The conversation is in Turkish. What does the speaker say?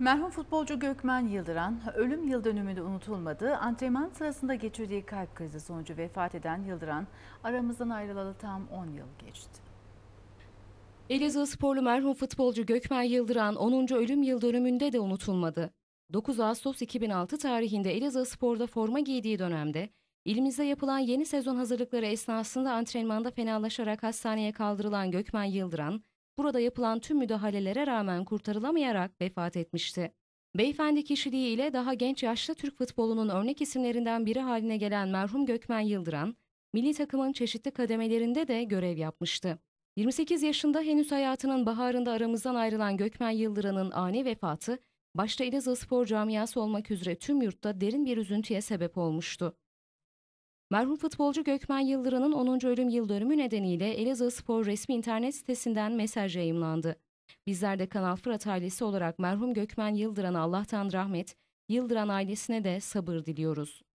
Merhum futbolcu Gökmen Yıldıran, ölüm yıl dönümünde unutulmadı. Antrenman sırasında geçirdiği kalp krizi sonucu vefat eden Yıldıran, aramızdan ayrılalı tam 10 yıl geçti. Elazığ sporlu merhum futbolcu Gökmen Yıldıran 10. ölüm yıl dönümünde de unutulmadı. 9 Ağustos 2006 tarihinde Elazığ Spor'da forma giydiği dönemde ilimizde yapılan yeni sezon hazırlıkları esnasında antrenmanda fenalaşarak hastaneye kaldırılan Gökmen Yıldıran burada yapılan tüm müdahalelere rağmen kurtarılamayarak vefat etmişti. Beyefendi kişiliği ile daha genç yaşta Türk futbolunun örnek isimlerinden biri haline gelen merhum Gökmen Yıldıran, milli takımın çeşitli kademelerinde de görev yapmıştı. 28 yaşında henüz hayatının baharında aramızdan ayrılan Gökmen Yıldıran'ın ani vefatı, başta Elazığ spor camiası olmak üzere tüm yurtta derin bir üzüntüye sebep olmuştu. Merhum futbolcu Gökmen Yıldırım'ın 10. ölüm yıl dönümü nedeniyle Elazığ Spor resmi internet sitesinden mesaj yayımlandı. Bizler de Kanal Fırat ailesi olarak merhum Gökmen Yıldıran'a Allah'tan rahmet, Yıldıran ailesine de sabır diliyoruz.